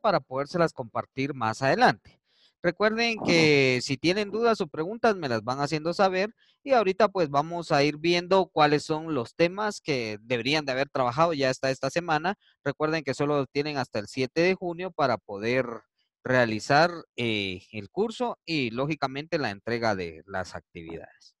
para podérselas compartir más adelante. Recuerden que si tienen dudas o preguntas me las van haciendo saber y ahorita pues vamos a ir viendo cuáles son los temas que deberían de haber trabajado ya hasta esta semana. Recuerden que solo tienen hasta el 7 de junio para poder realizar eh, el curso y lógicamente la entrega de las actividades.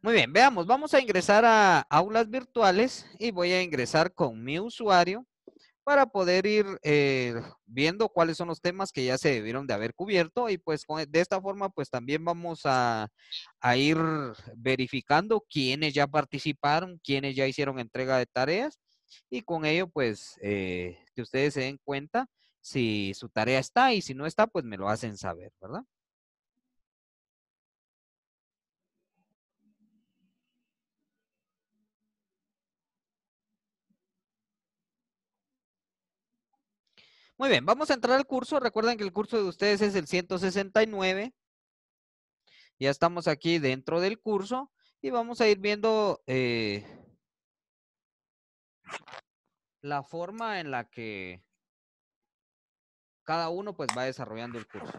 Muy bien, veamos, vamos a ingresar a aulas virtuales y voy a ingresar con mi usuario para poder ir eh, viendo cuáles son los temas que ya se debieron de haber cubierto y pues de esta forma pues también vamos a, ir verificando quiénes ya participaron, quiénes ya hicieron entrega de tareas y con ello pues eh, que ustedes se den cuenta si su tarea está y si no está pues me lo hacen saber, ¿verdad? Muy bien, vamos a entrar al curso. Recuerden que el curso de ustedes es el 169. Ya estamos aquí dentro del curso y vamos a ir viendo eh, la forma en la que cada uno pues va desarrollando el curso.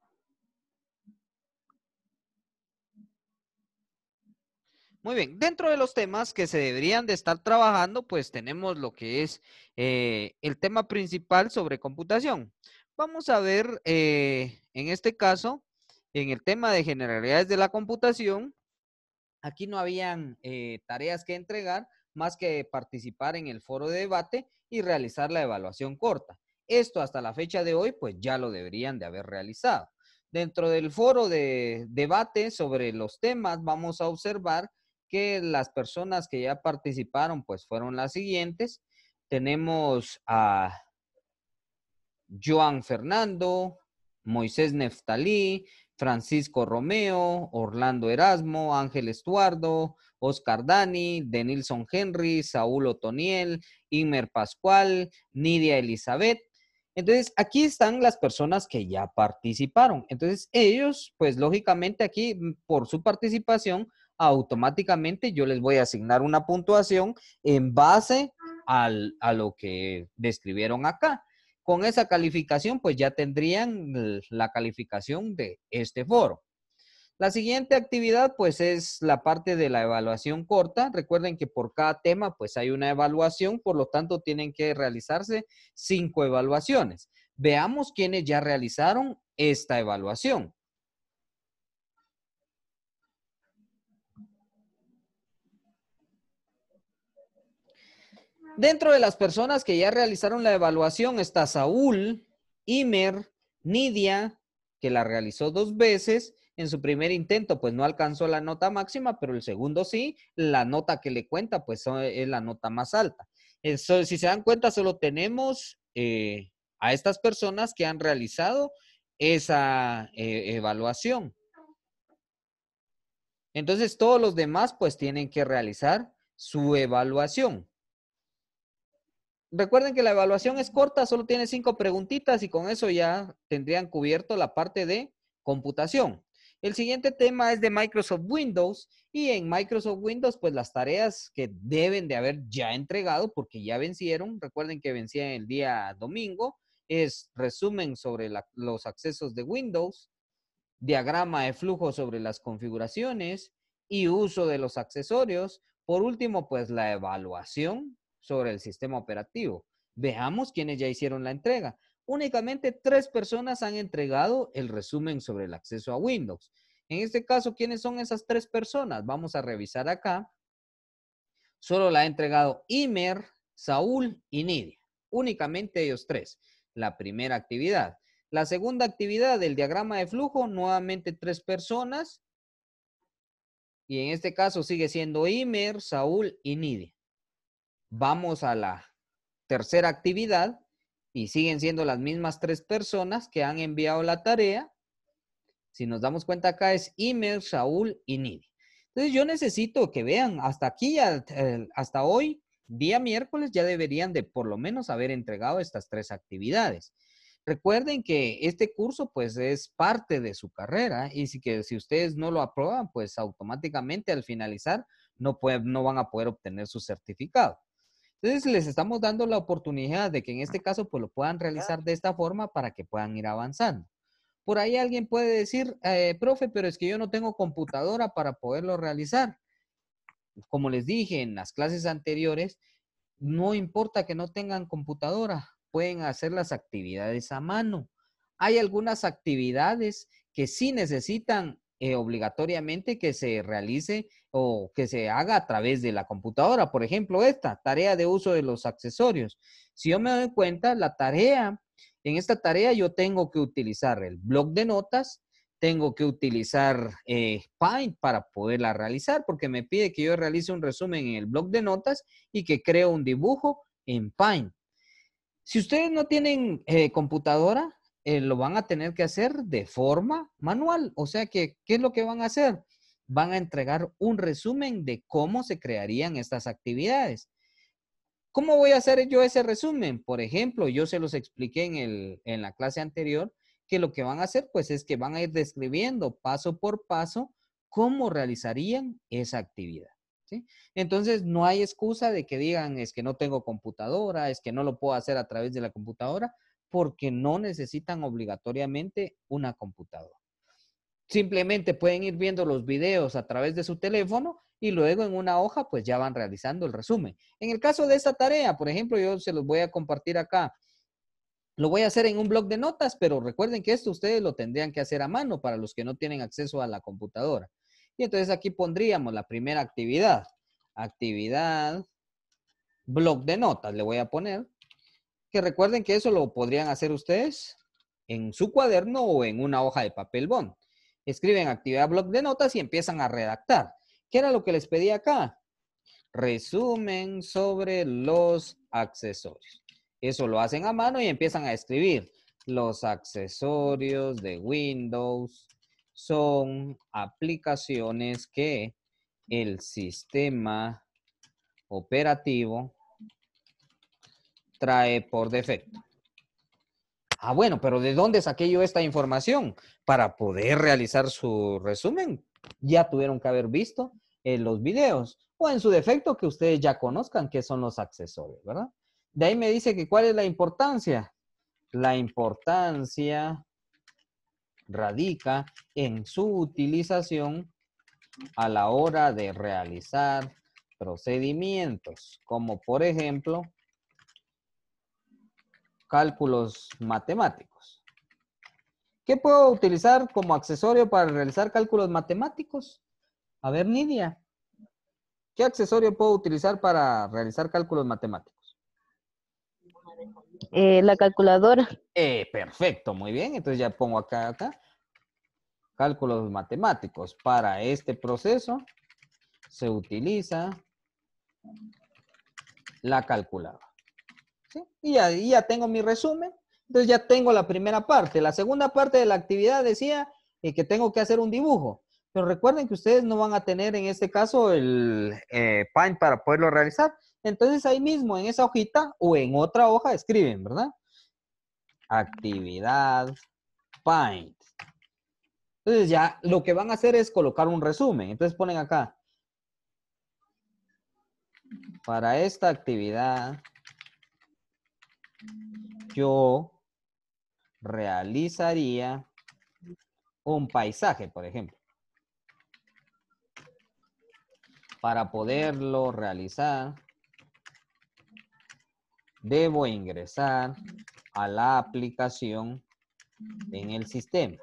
Muy bien, dentro de los temas que se deberían de estar trabajando, pues tenemos lo que es eh, el tema principal sobre computación. Vamos a ver, eh, en este caso, en el tema de generalidades de la computación, aquí no habían eh, tareas que entregar más que participar en el foro de debate y realizar la evaluación corta. Esto hasta la fecha de hoy, pues ya lo deberían de haber realizado. Dentro del foro de debate sobre los temas, vamos a observar que las personas que ya participaron, pues fueron las siguientes. Tenemos a Joan Fernando, Moisés Neftalí, Francisco Romeo, Orlando Erasmo, Ángel Estuardo, Oscar Dani, Denilson Henry, Saúl Otoniel, Imer Pascual, Nidia Elizabeth. Entonces, aquí están las personas que ya participaron. Entonces, ellos, pues lógicamente aquí, por su participación, automáticamente yo les voy a asignar una puntuación en base a lo que describieron acá. Con esa calificación, pues ya tendrían la calificación de este foro. La siguiente actividad, pues, es la parte de la evaluación corta. Recuerden que por cada tema, pues, hay una evaluación, por lo tanto, tienen que realizarse cinco evaluaciones. Veamos quiénes ya realizaron esta evaluación. Dentro de las personas que ya realizaron la evaluación está Saúl, Imer, Nidia, que la realizó dos veces. En su primer intento, pues no alcanzó la nota máxima, pero el segundo sí, la nota que le cuenta, pues eh, es la nota más alta. Eh, si se dan cuenta, solo tenemos eh, a estas personas que han realizado esa evaluación. Entonces, todos los demás, pues tienen que realizar su evaluación recuerden que la evaluación es corta, solo tiene cinco preguntitas y con eso ya tendrían cubierto la parte de computación. El siguiente tema es de Microsoft Windows y en Microsoft Windows pues las tareas que deben de haber ya entregado porque ya vencieron, recuerden que vencían el día domingo, es resumen sobre los accesos de Windows, diagrama de flujo sobre las configuraciones y uso de los accesorios. Por último pues la evaluación sobre el sistema operativo. Veamos quiénes ya hicieron la entrega. Únicamente tres personas han entregado el resumen sobre el acceso a Windows. En este caso, ¿quiénes son esas tres personas? Vamos a revisar acá. Solo la ha entregado Imer, Saúl y Nidia. Únicamente ellos tres. La primera actividad. La segunda actividad del diagrama de flujo, nuevamente tres personas. Y en este caso sigue siendo Imer, Saúl y Nidia vamos a la tercera actividad y siguen siendo las mismas tres personas que han enviado la tarea. Si nos damos cuenta acá es email, Saúl y Nidia. Entonces yo necesito que vean, hasta aquí, hasta hoy, día miércoles, ya deberían de por lo menos haber entregado estas tres actividades. Recuerden que este curso pues es parte de su carrera y si, que, si ustedes no lo aprueban, pues automáticamente al finalizar no, no van a poder obtener su certificado. Entonces les estamos dando la oportunidad de que en este caso pues lo puedan realizar de esta forma para que puedan ir avanzando. Por ahí alguien puede decir, eh, profe, pero es que yo no tengo computadora para poderlo realizar. Como les dije en las clases anteriores, no importa que no tengan computadora, pueden hacer las actividades a mano. Hay algunas actividades que sí necesitan eh, obligatoriamente que se realice o que se haga a través de la computadora. Por ejemplo, esta tarea de uso de los accesorios. Si yo me doy cuenta, la tarea, en esta tarea yo tengo que utilizar el blog de notas, tengo que utilizar eh, Paint para poderla realizar porque me pide que yo realice un resumen en el blog de notas y que creo un dibujo en Paint. Si ustedes no tienen eh, computadora, eh, lo van a tener que hacer de forma manual. O sea que, ¿qué es lo que van a hacer? Van a entregar un resumen de cómo se crearían estas actividades. ¿Cómo voy a hacer yo ese resumen? Por ejemplo, yo se los expliqué en, la clase anterior que lo que van a hacer pues es que van a ir describiendo paso por paso cómo realizarían esa actividad. Entonces, no hay excusa de que digan es que no tengo computadora, es que no lo puedo hacer a través de la computadora porque no necesitan obligatoriamente una computadora. Simplemente pueden ir viendo los videos a través de su teléfono y luego en una hoja pues ya van realizando el resumen. En el caso de esta tarea, por ejemplo, yo se los voy a compartir acá. Lo voy a hacer en un blog de notas, pero recuerden que esto ustedes lo tendrían que hacer a mano para los que no tienen acceso a la computadora. Y entonces aquí pondríamos la primera actividad. Actividad, blog de notas, le voy a poner que recuerden que eso lo podrían hacer ustedes en su cuaderno o en una hoja de papel bond. Escriben actividad blog de notas y empiezan a redactar. ¿Qué era lo que les pedí acá? Resumen sobre los accesorios. Eso lo hacen a mano y empiezan a escribir. Los accesorios de Windows son aplicaciones que el sistema operativo trae por defecto. Ah, bueno, pero ¿de dónde saqué yo esta información? Para poder realizar su resumen, ya tuvieron que haber visto en los videos o en su defecto que ustedes ya conozcan que son los accesorios, ¿verdad? De ahí me dice que cuál es la importancia. La importancia radica en su utilización a la hora de realizar procedimientos, como por ejemplo cálculos matemáticos. ¿Qué puedo utilizar como accesorio para realizar cálculos matemáticos? A ver, Nidia, ¿qué accesorio puedo utilizar para realizar cálculos matemáticos? Eh, la calculadora. Eh, perfecto, muy bien. Entonces ya pongo acá, acá. Cálculos matemáticos. Para este proceso se utiliza la calculadora. Y ahí ya tengo mi resumen. Entonces ya tengo la primera parte. La segunda parte de la actividad decía eh, que tengo que hacer un dibujo. Pero recuerden que ustedes no van a tener en este caso el eh, Paint para poderlo realizar. Entonces ahí mismo en esa hojita o en otra hoja escriben, ¿verdad? Actividad Paint. Entonces ya lo que van a hacer es colocar un resumen. Entonces ponen acá. Para esta actividad yo realizaría un paisaje, por ejemplo. Para poderlo realizar, debo ingresar a la aplicación en el sistema.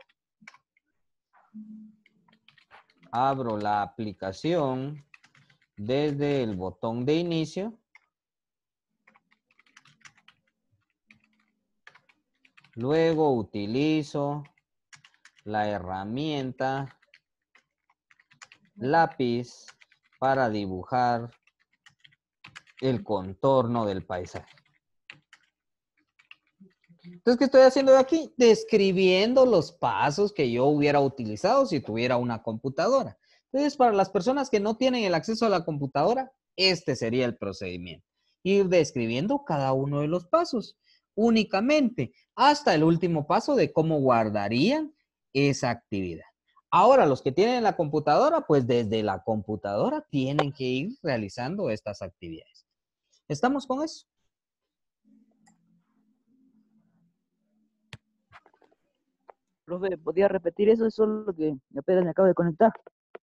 Abro la aplicación desde el botón de inicio Luego utilizo la herramienta lápiz para dibujar el contorno del paisaje. Entonces, ¿qué estoy haciendo de aquí? Describiendo los pasos que yo hubiera utilizado si tuviera una computadora. Entonces, para las personas que no tienen el acceso a la computadora, este sería el procedimiento. Ir describiendo cada uno de los pasos únicamente hasta el último paso de cómo guardarían esa actividad. Ahora, los que tienen la computadora, pues desde la computadora tienen que ir realizando estas actividades. ¿Estamos con eso? Profe, ¿podría repetir eso? Es solo lo que apenas me acabo de conectar.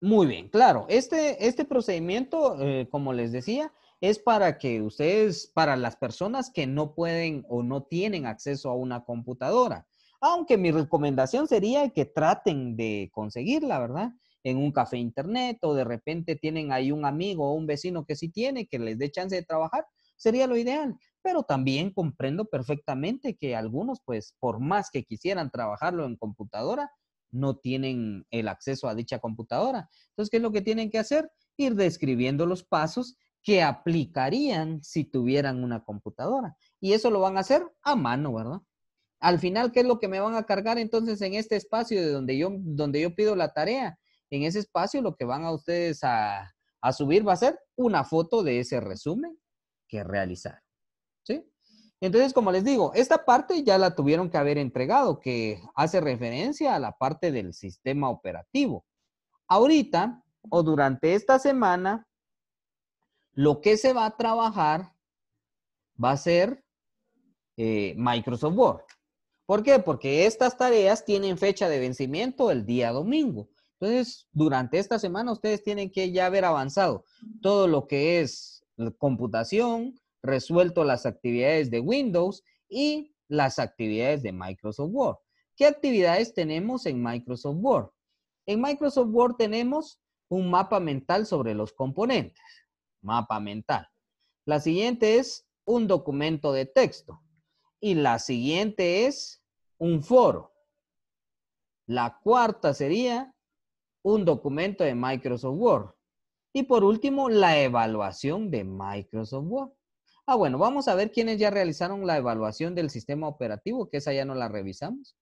Muy bien, claro. Este, este procedimiento, eh, como les decía, es para que ustedes, para las personas que no pueden o no tienen acceso a una computadora. Aunque mi recomendación sería que traten de conseguirla, ¿verdad? En un café internet o de repente tienen ahí un amigo o un vecino que sí tiene, que les dé chance de trabajar, sería lo ideal. Pero también comprendo perfectamente que algunos, pues, por más que quisieran trabajarlo en computadora, no tienen el acceso a dicha computadora. Entonces, ¿qué es lo que tienen que hacer? Ir describiendo los pasos que aplicarían si tuvieran una computadora. Y eso lo van a hacer a mano, ¿verdad? Al final, ¿qué es lo que me van a cargar entonces en este espacio de donde yo, donde yo pido la tarea? En ese espacio lo que van a ustedes a, a subir va a ser una foto de ese resumen que realizar. ¿Sí? Entonces, como les digo, esta parte ya la tuvieron que haber entregado, que hace referencia a la parte del sistema operativo. Ahorita o durante esta semana lo que se va a trabajar va a ser eh, Microsoft Word. ¿Por qué? Porque estas tareas tienen fecha de vencimiento el día domingo. Entonces, durante esta semana ustedes tienen que ya haber avanzado todo lo que es computación, resuelto las actividades de Windows y las actividades de Microsoft Word. ¿Qué actividades tenemos en Microsoft Word? En Microsoft Word tenemos un mapa mental sobre los componentes mapa mental. La siguiente es un documento de texto. Y la siguiente es un foro. La cuarta sería un documento de Microsoft Word. Y por último, la evaluación de Microsoft Word. Ah, bueno, vamos a ver quiénes ya realizaron la evaluación del sistema operativo, que esa ya no la revisamos.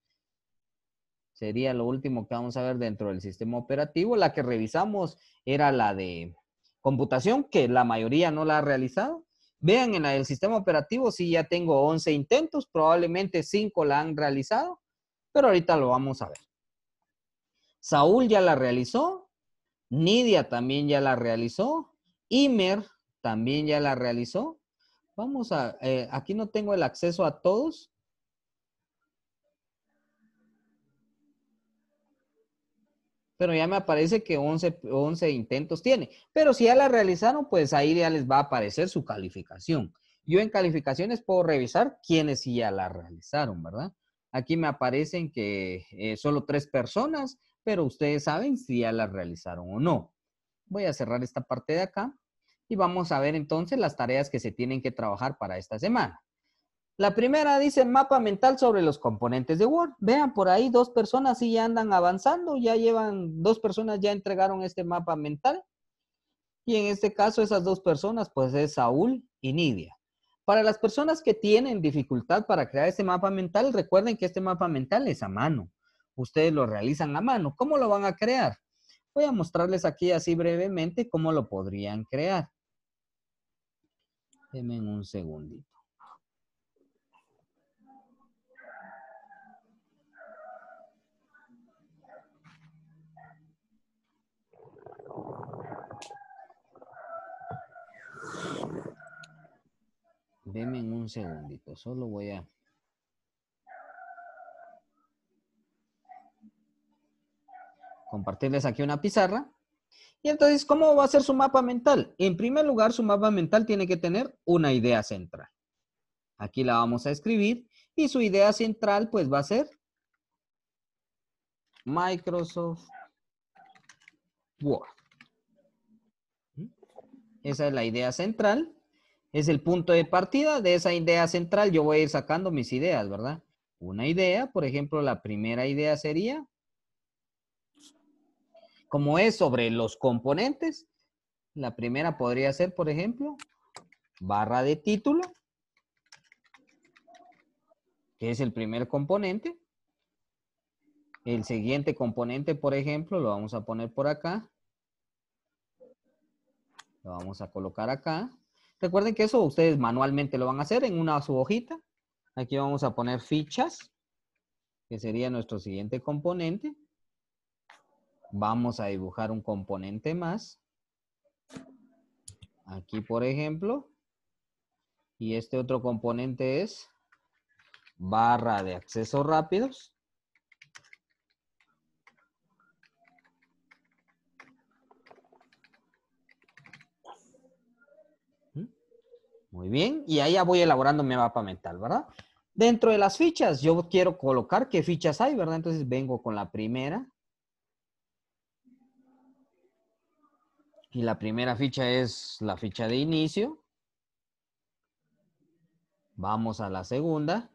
Sería lo último que vamos a ver dentro del sistema operativo. La que revisamos era la de computación, que la mayoría no la ha realizado. Vean en el sistema operativo, si ya tengo 11 intentos, probablemente 5 la han realizado, pero ahorita lo vamos a ver. Saúl ya la realizó, Nidia también ya la realizó, Imer también ya la realizó. Vamos a, eh, aquí no tengo el acceso a todos, pero ya me aparece que 11, 11 intentos tiene. Pero si ya la realizaron, pues ahí ya les va a aparecer su calificación. Yo en calificaciones puedo revisar quiénes sí ya la realizaron, ¿verdad? Aquí me aparecen que eh, solo tres personas, pero ustedes saben si ya la realizaron o no. Voy a cerrar esta parte de acá y vamos a ver entonces las tareas que se tienen que trabajar para esta semana. La primera dice mapa mental sobre los componentes de Word. Vean, por ahí dos personas sí ya andan avanzando, ya llevan, dos personas ya entregaron este mapa mental. Y en este caso esas dos personas pues es Saúl y Nidia. Para las personas que tienen dificultad para crear este mapa mental, recuerden que este mapa mental es a mano. Ustedes lo realizan a mano. ¿Cómo lo van a crear? Voy a mostrarles aquí así brevemente cómo lo podrían crear. Denme un segundito. Deme un segundito, solo voy a... Compartirles aquí una pizarra. Y entonces, ¿cómo va a ser su mapa mental? En primer lugar, su mapa mental tiene que tener una idea central. Aquí la vamos a escribir y su idea central pues va a ser Microsoft Word. Esa es la idea central. Es el punto de partida. De esa idea central yo voy a ir sacando mis ideas, ¿verdad? Una idea, por ejemplo, la primera idea sería, como es sobre los componentes, la primera podría ser, por ejemplo, barra de título, que es el primer componente. El siguiente componente, por ejemplo, lo vamos a poner por acá. Lo vamos a colocar acá. Recuerden que eso ustedes manualmente lo van a hacer en una su hojita. Aquí vamos a poner fichas, que sería nuestro siguiente componente. Vamos a dibujar un componente más. Aquí, por ejemplo. Y este otro componente es barra de acceso rápidos. Muy bien, y ahí ya voy elaborando mi mapa mental, ¿verdad? Dentro de las fichas, yo quiero colocar qué fichas hay, ¿verdad? Entonces vengo con la primera. Y la primera ficha es la ficha de inicio. Vamos a la segunda.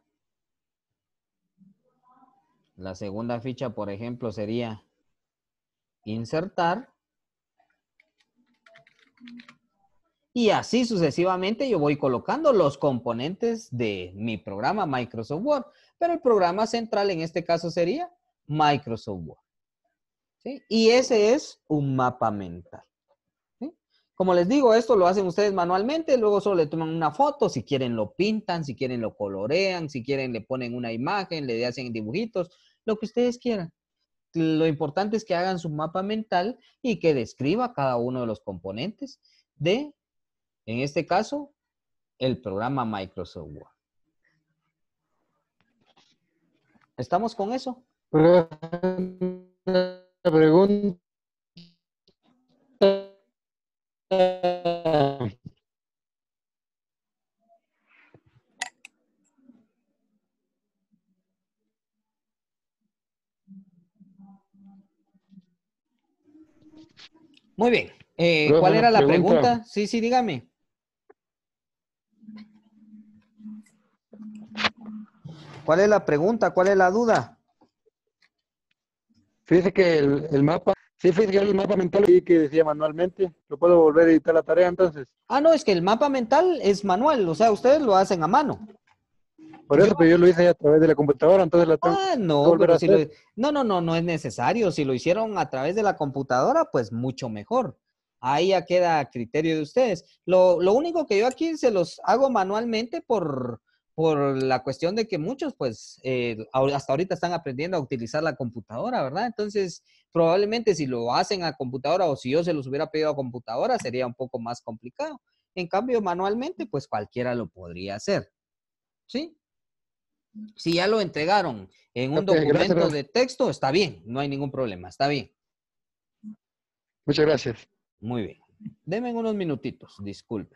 La segunda ficha, por ejemplo, sería insertar. Y así sucesivamente yo voy colocando los componentes de mi programa Microsoft Word. Pero el programa central en este caso sería Microsoft Word. Y ese es un mapa mental. Como les digo, esto lo hacen ustedes manualmente, luego solo le toman una foto, si quieren lo pintan, si quieren lo colorean, si quieren le ponen una imagen, le hacen dibujitos, lo que ustedes quieran. Lo importante es que hagan su mapa mental y que describa cada uno de los componentes de en este caso, el programa Microsoft Word. ¿Estamos con eso? pregunta. Muy bien. Eh, ¿Cuál era la pregunta? Sí, sí, dígame. ¿Cuál es la pregunta? ¿Cuál es la duda? Fíjese que el, el mapa, sí, fíjese que el mapa mental que decía manualmente. lo puedo volver a editar la tarea entonces. Ah, no, es que el mapa mental es manual, o sea, ustedes lo hacen a mano. Por eso, que pues, yo lo hice a través de la computadora, entonces la ah, no, pero si no, no, no, no es necesario. Si lo hicieron a través de la computadora, pues mucho mejor. Ahí ya queda a criterio de ustedes. Lo, lo único que yo aquí se los hago manualmente por, por la cuestión de que muchos, pues, eh, hasta ahorita están aprendiendo a utilizar la computadora, ¿verdad? Entonces, probablemente si lo hacen a computadora o si yo se los hubiera pedido a computadora, sería un poco más complicado. En cambio, manualmente, pues cualquiera lo podría hacer. ¿Sí? Si ya lo entregaron en un documento de texto, está bien, no hay ningún problema, está bien. Muchas gracias. Muy bien. Denme unos minutitos, disculpe.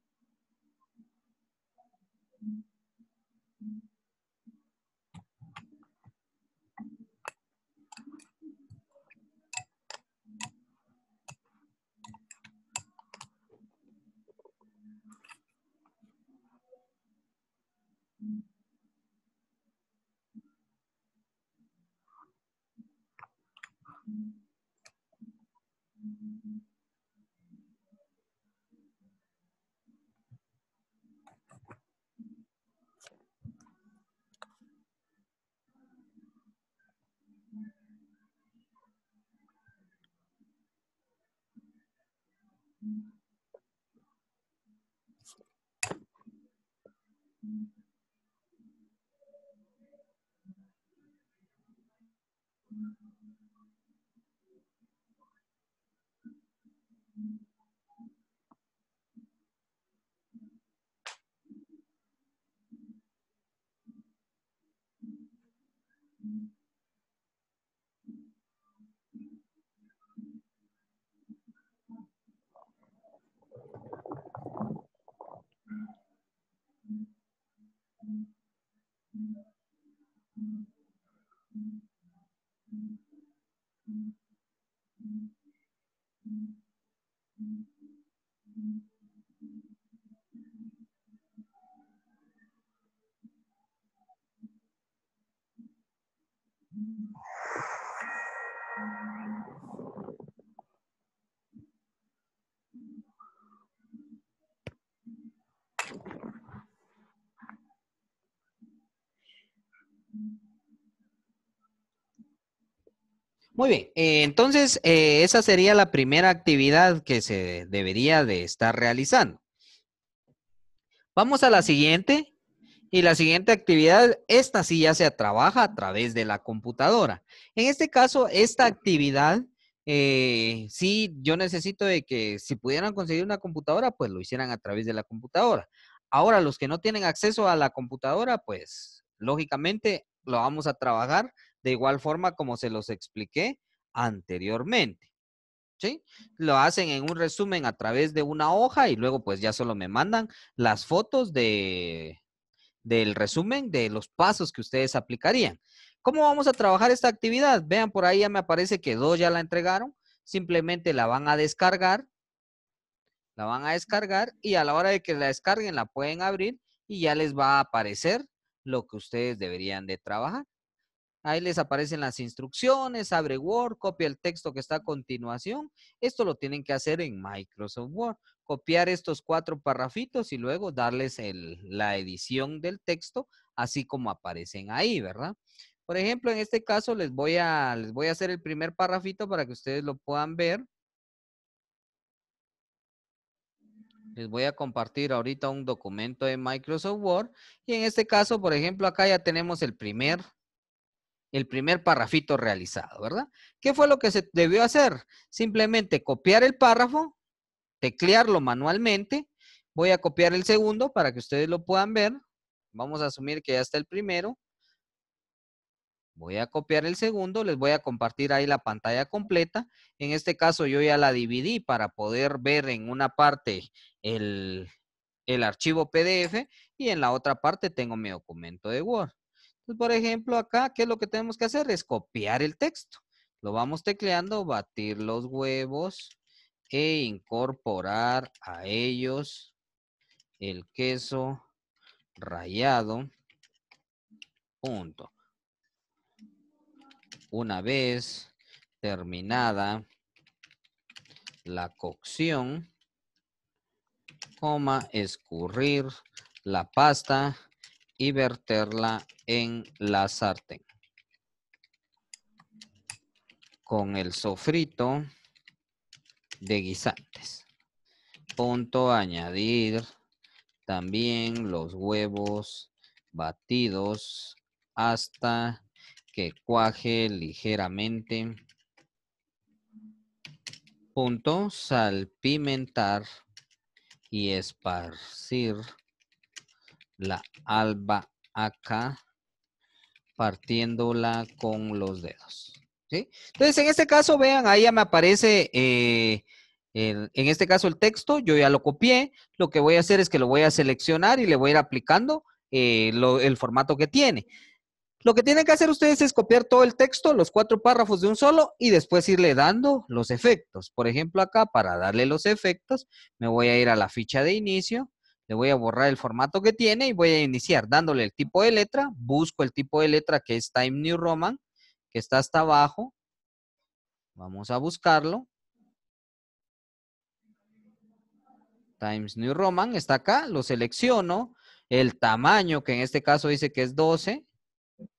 嗯嗯。Muy bien, eh, entonces eh, esa sería la primera actividad que se debería de estar realizando. Vamos a la siguiente y la siguiente actividad, esta sí ya se trabaja a través de la computadora. En este caso, esta actividad, Si eh, sí, yo necesito de que si pudieran conseguir una computadora, pues lo hicieran a través de la computadora. Ahora, los que no tienen acceso a la computadora, pues lógicamente lo vamos a trabajar de igual forma como se los expliqué anteriormente. ¿Sí? Lo hacen en un resumen a través de una hoja y luego pues ya solo me mandan las fotos del resumen de los pasos que ustedes aplicarían. ¿Cómo vamos a trabajar esta actividad? Vean, por ahí ya me aparece que dos ya la entregaron. Simplemente la van a descargar. La van a descargar y a la hora de que la descarguen la pueden abrir y ya les va a aparecer lo que ustedes deberían de trabajar. Ahí les aparecen las instrucciones, abre Word, copia el texto que está a continuación. Esto lo tienen que hacer en Microsoft Word. Copiar estos cuatro parrafitos y luego darles la edición del texto así como aparecen ahí, ¿verdad? Por ejemplo, en este caso les voy, a, les voy a hacer el primer parrafito para que ustedes lo puedan ver. Les voy a compartir ahorita un documento de Microsoft Word. Y en este caso, por ejemplo, acá ya tenemos el primer, el primer parrafito realizado, ¿verdad? ¿Qué fue lo que se debió hacer? Simplemente copiar el párrafo, teclearlo manualmente. Voy a copiar el segundo para que ustedes lo puedan ver. Vamos a asumir que ya está el primero. Voy a copiar el segundo, les voy a compartir ahí la pantalla completa. En este caso yo ya la dividí para poder ver en una parte el, archivo PDF y en la otra parte tengo mi documento de Word. Entonces, por ejemplo, acá, ¿qué es lo que tenemos que hacer? Es copiar el texto. Lo vamos tecleando, batir los huevos e incorporar a ellos el queso rayado. Punto. Una vez terminada la cocción, coma, escurrir la pasta y verterla en la sartén. Con el sofrito de guisantes. Punto añadir también los huevos batidos hasta que cuaje ligeramente. Punto, salpimentar y esparcir la alba acá, partiéndola con los dedos. Entonces, en este caso, vean, ahí ya me aparece, eh, en este caso, el texto. Yo ya lo copié. Lo que voy a hacer es que lo voy a seleccionar y le voy a ir aplicando eh, el formato que tiene. Lo que tienen que hacer ustedes es copiar todo el texto, los cuatro párrafos de un solo, y después irle dando los efectos. Por ejemplo, acá para darle los efectos, me voy a ir a la ficha de inicio, le voy a borrar el formato que tiene y voy a iniciar dándole el tipo de letra, busco el tipo de letra que es Time New Roman, que está hasta abajo. Vamos a buscarlo. Times New Roman está acá, lo selecciono, el tamaño que en este caso dice que es 12,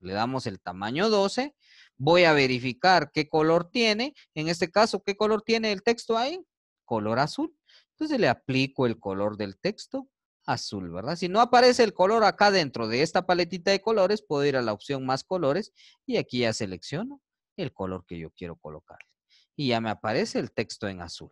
le damos el tamaño 12, voy a verificar qué color tiene, en este caso, ¿qué color tiene el texto ahí? Color azul. Entonces le aplico el color del texto azul, ¿verdad? Si no aparece el color acá dentro de esta paletita de colores, puedo ir a la opción más colores y aquí ya selecciono el color que yo quiero colocar Y ya me aparece el texto en azul.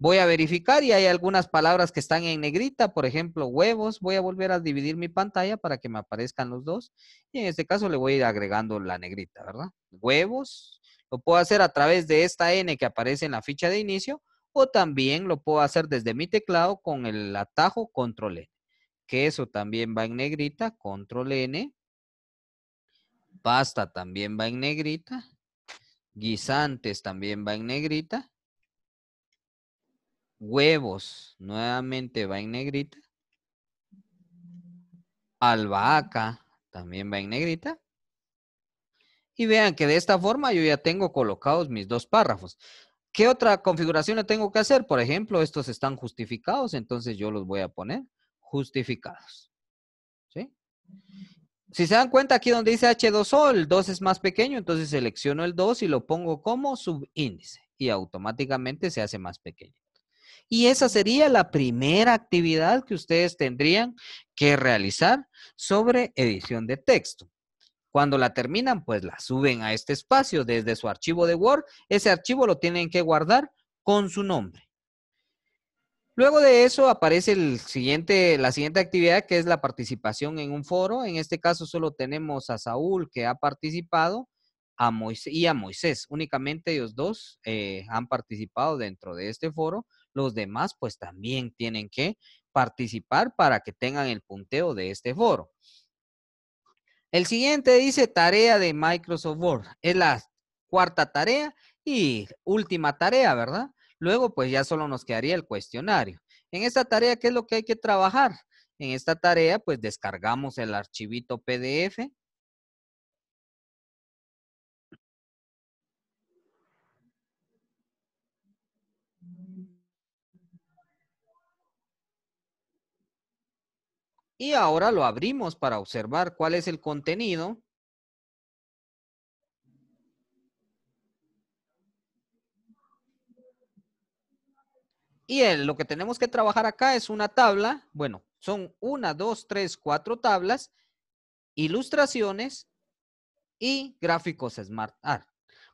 Voy a verificar y hay algunas palabras que están en negrita, por ejemplo, huevos. Voy a volver a dividir mi pantalla para que me aparezcan los dos. Y en este caso le voy a ir agregando la negrita, ¿verdad? Huevos. Lo puedo hacer a través de esta N que aparece en la ficha de inicio o también lo puedo hacer desde mi teclado con el atajo control N. Que eso también va en negrita, control N. Pasta también va en negrita. Guisantes también va en negrita. Huevos, nuevamente va en negrita. Albahaca, también va en negrita. Y vean que de esta forma yo ya tengo colocados mis dos párrafos. ¿Qué otra configuración le tengo que hacer? Por ejemplo, estos están justificados, entonces yo los voy a poner justificados. Si se dan cuenta aquí donde dice H2O, el 2 es más pequeño, entonces selecciono el 2 y lo pongo como subíndice y automáticamente se hace más pequeño. Y esa sería la primera actividad que ustedes tendrían que realizar sobre edición de texto. Cuando la terminan, pues la suben a este espacio desde su archivo de Word. Ese archivo lo tienen que guardar con su nombre. Luego de eso aparece el siguiente, la siguiente actividad que es la participación en un foro. En este caso solo tenemos a Saúl que ha participado a Moisés, y a Moisés. Únicamente ellos dos eh, han participado dentro de este foro los demás pues también tienen que participar para que tengan el punteo de este foro. El siguiente dice tarea de Microsoft Word. Es la cuarta tarea y última tarea, ¿verdad? Luego pues ya solo nos quedaría el cuestionario. En esta tarea, ¿qué es lo que hay que trabajar? En esta tarea pues descargamos el archivito PDF Y ahora lo abrimos para observar cuál es el contenido. Y lo que tenemos que trabajar acá es una tabla. Bueno, son una, dos, tres, cuatro tablas, ilustraciones y gráficos Smart Art.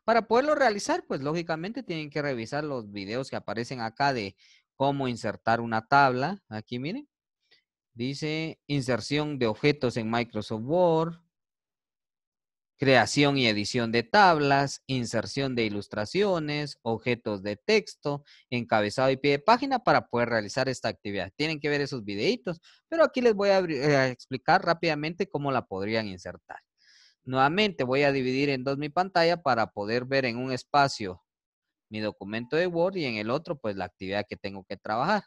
Para poderlo realizar, pues lógicamente tienen que revisar los videos que aparecen acá de cómo insertar una tabla. Aquí miren. Dice inserción de objetos en Microsoft Word, creación y edición de tablas, inserción de ilustraciones, objetos de texto, encabezado y pie de página para poder realizar esta actividad. Tienen que ver esos videitos, pero aquí les voy a, eh, explicar rápidamente cómo la podrían insertar. Nuevamente voy a dividir en dos mi pantalla para poder ver en un espacio mi documento de Word y en el otro pues la actividad que tengo que trabajar.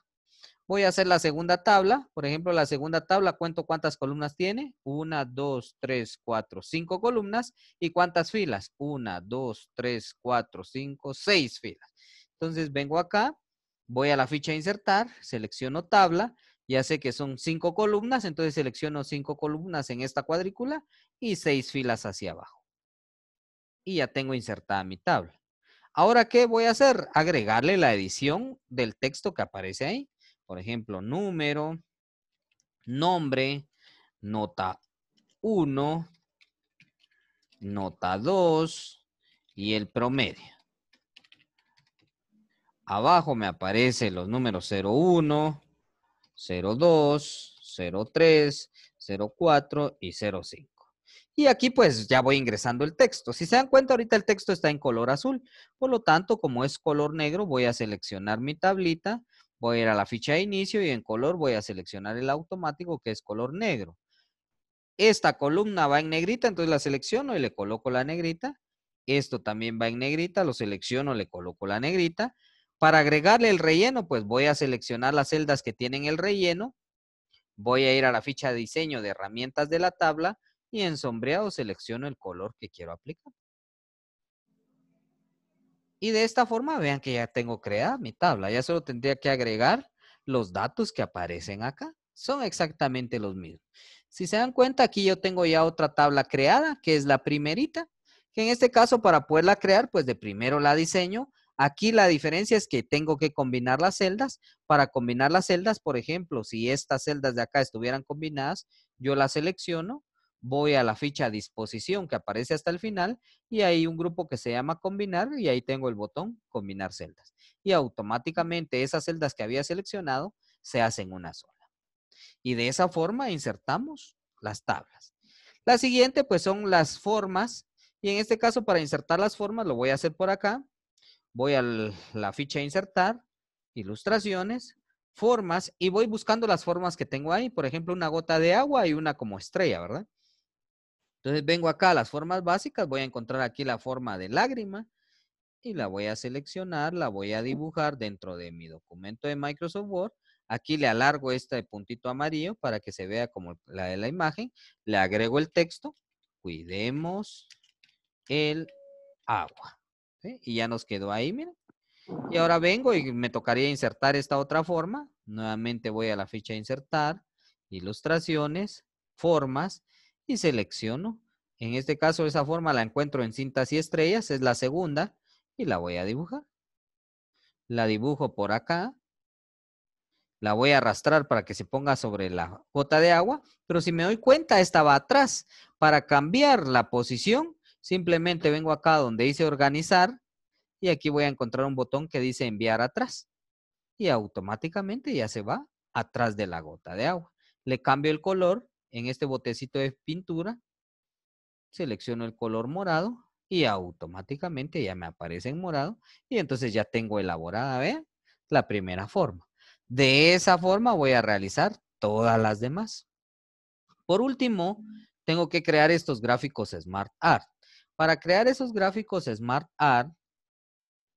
Voy a hacer la segunda tabla. Por ejemplo, la segunda tabla, cuento cuántas columnas tiene. Una, dos, tres, cuatro, cinco columnas. ¿Y cuántas filas? Una, dos, tres, cuatro, cinco, seis filas. Entonces vengo acá, voy a la ficha insertar, selecciono tabla. Ya sé que son cinco columnas, entonces selecciono cinco columnas en esta cuadrícula y seis filas hacia abajo. Y ya tengo insertada mi tabla. Ahora, ¿qué voy a hacer? Agregarle la edición del texto que aparece ahí. Por ejemplo, número, nombre, nota 1, nota 2 y el promedio. Abajo me aparecen los números 01, 02, 03, 04 y 05. Y aquí pues ya voy ingresando el texto. Si se dan cuenta, ahorita el texto está en color azul. Por lo tanto, como es color negro, voy a seleccionar mi tablita Voy a ir a la ficha de inicio y en color voy a seleccionar el automático que es color negro. Esta columna va en negrita, entonces la selecciono y le coloco la negrita. Esto también va en negrita, lo selecciono, le coloco la negrita. Para agregarle el relleno, pues voy a seleccionar las celdas que tienen el relleno. Voy a ir a la ficha de diseño de herramientas de la tabla y en sombreado selecciono el color que quiero aplicar. Y de esta forma vean que ya tengo creada mi tabla. Ya solo tendría que agregar los datos que aparecen acá. Son exactamente los mismos. Si se dan cuenta, aquí yo tengo ya otra tabla creada, que es la primerita. Que en este caso, para poderla crear, pues de primero la diseño. Aquí la diferencia es que tengo que combinar las celdas. Para combinar las celdas, por ejemplo, si estas celdas de acá estuvieran combinadas, yo las selecciono voy a la ficha disposición que aparece hasta el final y hay un grupo que se llama combinar y ahí tengo el botón combinar celdas. Y automáticamente esas celdas que había seleccionado se hacen una sola. Y de esa forma insertamos las tablas. La siguiente pues son las formas y en este caso para insertar las formas lo voy a hacer por acá. Voy a la ficha insertar, ilustraciones, formas y voy buscando las formas que tengo ahí. Por ejemplo, una gota de agua y una como estrella, ¿verdad? Entonces vengo acá a las formas básicas, voy a encontrar aquí la forma de lágrima y la voy a seleccionar, la voy a dibujar dentro de mi documento de Microsoft Word. Aquí le alargo este puntito amarillo para que se vea como la de la imagen. Le agrego el texto, cuidemos el agua. Y ya nos quedó ahí, miren. Y ahora vengo y me tocaría insertar esta otra forma. Nuevamente voy a la ficha insertar, ilustraciones, formas y selecciono. En este caso, esa forma la encuentro en cintas y estrellas, es la segunda, y la voy a dibujar. La dibujo por acá. La voy a arrastrar para que se ponga sobre la gota de agua, pero si me doy cuenta, esta va atrás. Para cambiar la posición, simplemente vengo acá donde dice organizar, y aquí voy a encontrar un botón que dice enviar atrás. Y automáticamente ya se va atrás de la gota de agua. Le cambio el color en este botecito de pintura, selecciono el color morado y automáticamente ya me aparece en morado y entonces ya tengo elaborada, vean, la primera forma. De esa forma voy a realizar todas las demás. Por último, mm. tengo que crear estos gráficos Smart Art. Para crear esos gráficos Smart Art,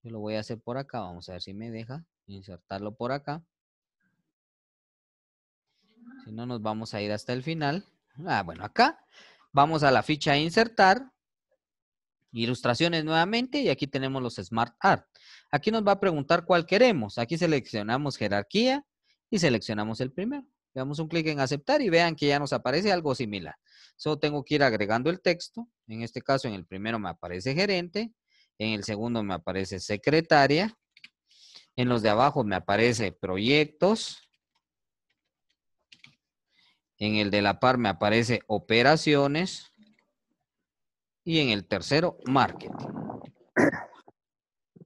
yo lo voy a hacer por acá, vamos a ver si me deja insertarlo por acá. Si no, nos vamos a ir hasta el final. Ah, bueno, acá vamos a la ficha insertar, ilustraciones nuevamente y aquí tenemos los Smart Art. Aquí nos va a preguntar cuál queremos. Aquí seleccionamos jerarquía y seleccionamos el primero. Le damos un clic en aceptar y vean que ya nos aparece algo similar. Solo tengo que ir agregando el texto. En este caso, en el primero me aparece gerente. En el segundo me aparece secretaria. En los de abajo me aparece proyectos. En el de la par me aparece operaciones. Y en el tercero, marketing.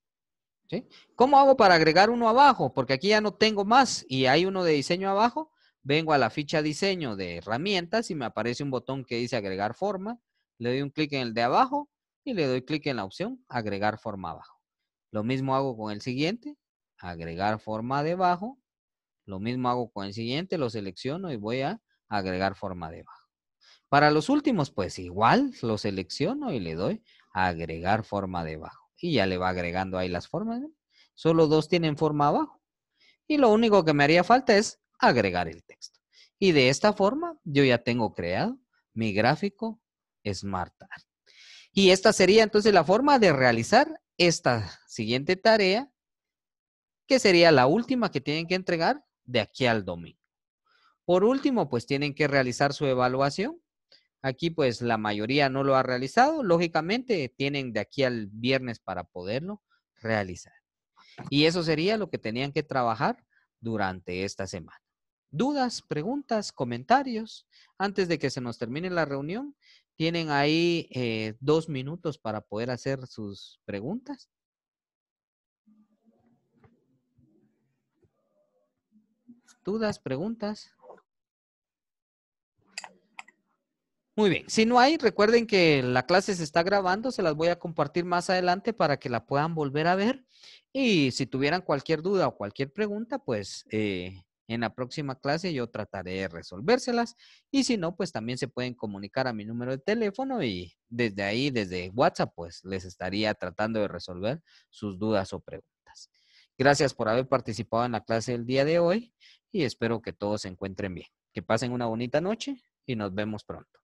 ¿Sí? ¿Cómo hago para agregar uno abajo? Porque aquí ya no tengo más y hay uno de diseño abajo. Vengo a la ficha diseño de herramientas y me aparece un botón que dice agregar forma. Le doy un clic en el de abajo y le doy clic en la opción agregar forma abajo. Lo mismo hago con el siguiente, agregar forma debajo. Lo mismo hago con el siguiente, lo selecciono y voy a agregar forma debajo. Para los últimos, pues igual lo selecciono y le doy agregar forma debajo. Y ya le va agregando ahí las formas. Solo dos tienen forma abajo. Y lo único que me haría falta es agregar el texto. Y de esta forma yo ya tengo creado mi gráfico SmartArt. Y esta sería entonces la forma de realizar esta siguiente tarea, que sería la última que tienen que entregar de aquí al domingo. Por último, pues tienen que realizar su evaluación. Aquí pues la mayoría no lo ha realizado. Lógicamente tienen de aquí al viernes para poderlo realizar. Y eso sería lo que tenían que trabajar durante esta semana. ¿Dudas, preguntas, comentarios? Antes de que se nos termine la reunión, tienen ahí eh, dos minutos para poder hacer sus preguntas. ¿Dudas, preguntas? Muy bien, si no hay, recuerden que la clase se está grabando, se las voy a compartir más adelante para que la puedan volver a ver. Y si tuvieran cualquier duda o cualquier pregunta, pues eh, en la próxima clase yo trataré de resolvérselas. Y si no, pues también se pueden comunicar a mi número de teléfono y desde ahí, desde WhatsApp, pues les estaría tratando de resolver sus dudas o preguntas. Gracias por haber participado en la clase del día de hoy y espero que todos se encuentren bien. Que pasen una bonita noche y nos vemos pronto.